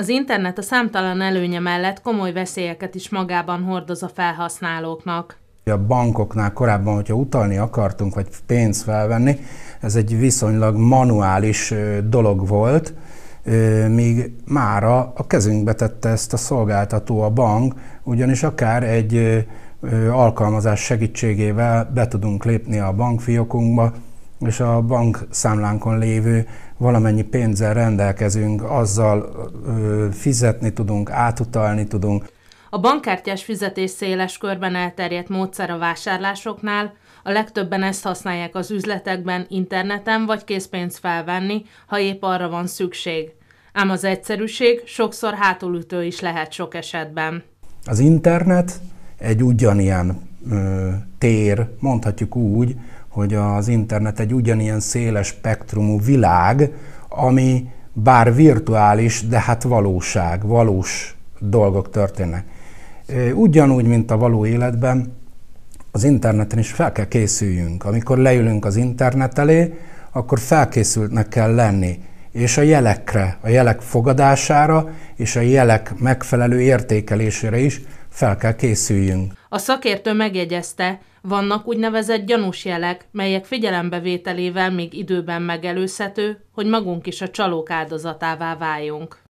Az internet a számtalan előnye mellett komoly veszélyeket is magában hordoz a felhasználóknak. A bankoknál korábban, hogyha utalni akartunk, vagy pénzt felvenni, ez egy viszonylag manuális dolog volt, míg mára a kezünkbe tette ezt a szolgáltató, a bank, ugyanis akár egy alkalmazás segítségével be tudunk lépni a bankfiókunkba, és a bank számlánkon lévő valamennyi pénzzel rendelkezünk, azzal ö, fizetni tudunk, átutalni tudunk. A bankkártyás fizetés széles körben elterjedt módszer a vásárlásoknál, a legtöbben ezt használják az üzletekben, interneten vagy készpénzt felvenni, ha épp arra van szükség. Ám az egyszerűség sokszor hátulütő is lehet sok esetben. Az internet egy ugyanilyen ö, tér, mondhatjuk úgy, hogy az internet egy ugyanilyen széles spektrumú világ, ami bár virtuális, de hát valóság, valós dolgok történnek. Ugyanúgy, mint a való életben, az interneten is fel kell készüljünk. Amikor leülünk az internet elé, akkor felkészültnek kell lenni, és a jelekre, a jelek fogadására, és a jelek megfelelő értékelésére is, fel kell készüljünk. A szakértő megjegyezte, vannak úgynevezett gyanús jelek, melyek figyelembevételével még időben megelőzhető, hogy magunk is a csalók áldozatává váljunk.